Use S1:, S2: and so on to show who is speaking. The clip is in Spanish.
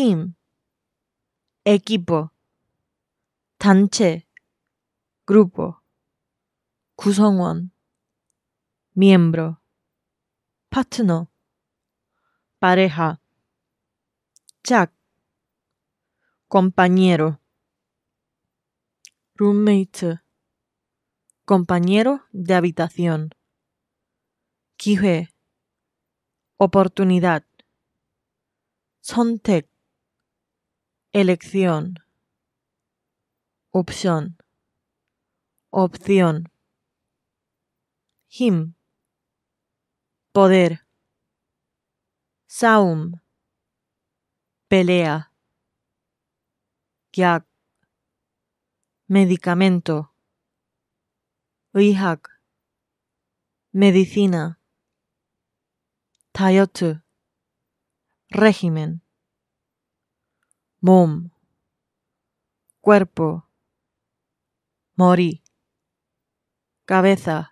S1: team, equipo, tanche, grupo, 구성원, miembro, partner, pareja, jack, compañero, roommate, compañero de habitación, 기회, oportunidad, 선택, Elección. Opción. Opción. Him. Poder. Saum. Pelea. Gyak. Medicamento. Uijak. Medicina. Tayotu. Régimen boom, cuerpo, morí, cabeza,